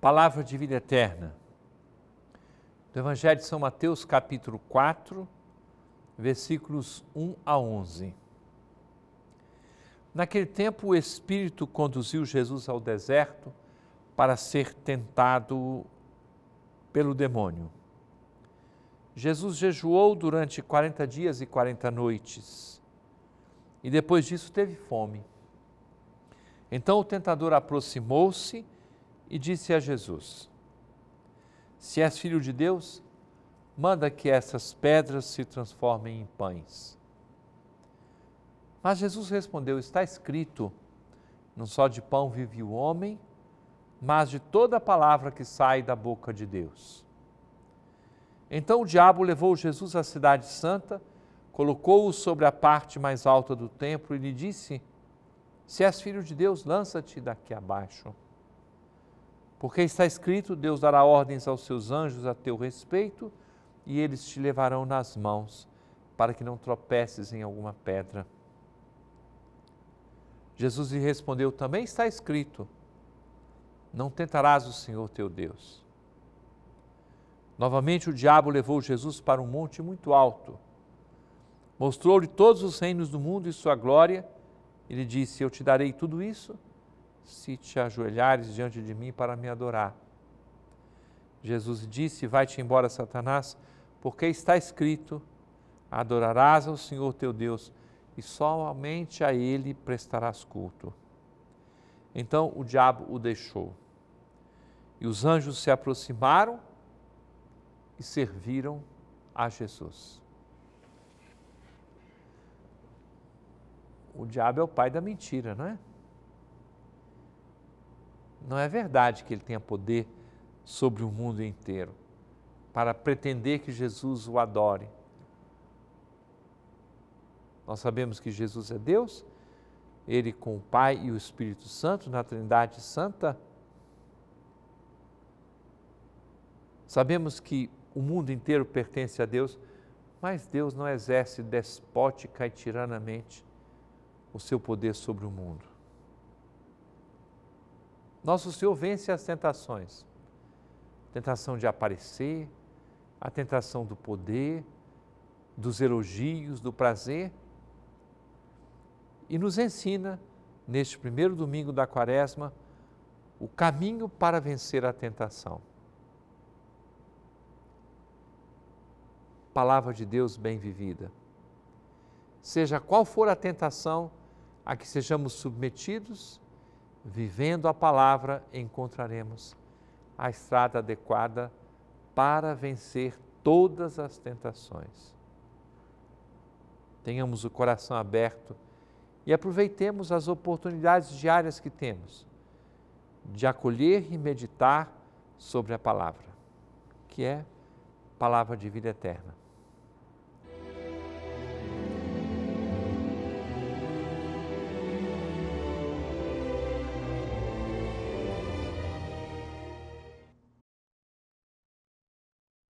Palavra de vida eterna. Do Evangelho de São Mateus, capítulo 4, versículos 1 a 11. Naquele tempo, o Espírito conduziu Jesus ao deserto para ser tentado pelo demônio. Jesus jejuou durante 40 dias e 40 noites e depois disso teve fome. Então o tentador aproximou-se e disse a Jesus: Se és filho de Deus, manda que essas pedras se transformem em pães. Mas Jesus respondeu: Está escrito, não só de pão vive o homem, mas de toda a palavra que sai da boca de Deus. Então o diabo levou Jesus à Cidade Santa, colocou-o sobre a parte mais alta do templo e lhe disse: Se és filho de Deus, lança-te daqui abaixo porque está escrito: Deus dará ordens aos seus anjos a teu respeito, e eles te levarão nas mãos, para que não tropeces em alguma pedra. Jesus lhe respondeu: Também está escrito: Não tentarás o Senhor teu Deus. Novamente o diabo levou Jesus para um monte muito alto. Mostrou-lhe todos os reinos do mundo e sua glória. Ele disse: Eu te darei tudo isso se te ajoelhares diante de mim para me adorar. Jesus disse: Vai-te embora, Satanás, porque está escrito: Adorarás ao Senhor teu Deus e somente a Ele prestarás culto. Então o diabo o deixou. E os anjos se aproximaram e serviram a Jesus. O diabo é o pai da mentira, não é? Não é verdade que ele tenha poder sobre o mundo inteiro para pretender que Jesus o adore. Nós sabemos que Jesus é Deus, ele com o Pai e o Espírito Santo na Trindade Santa. Sabemos que o mundo inteiro pertence a Deus, mas Deus não exerce despótica e tiranamente o seu poder sobre o mundo. Nosso Senhor vence as tentações. A tentação de aparecer, a tentação do poder, dos elogios, do prazer. E nos ensina, neste primeiro domingo da quaresma, o caminho para vencer a tentação. Palavra de Deus bem vivida. Seja qual for a tentação a que sejamos submetidos, vivendo a palavra, encontraremos a estrada adequada para vencer todas as tentações. Tenhamos o coração aberto e aproveitemos as oportunidades diárias que temos de acolher e meditar sobre a palavra, que é palavra de vida eterna.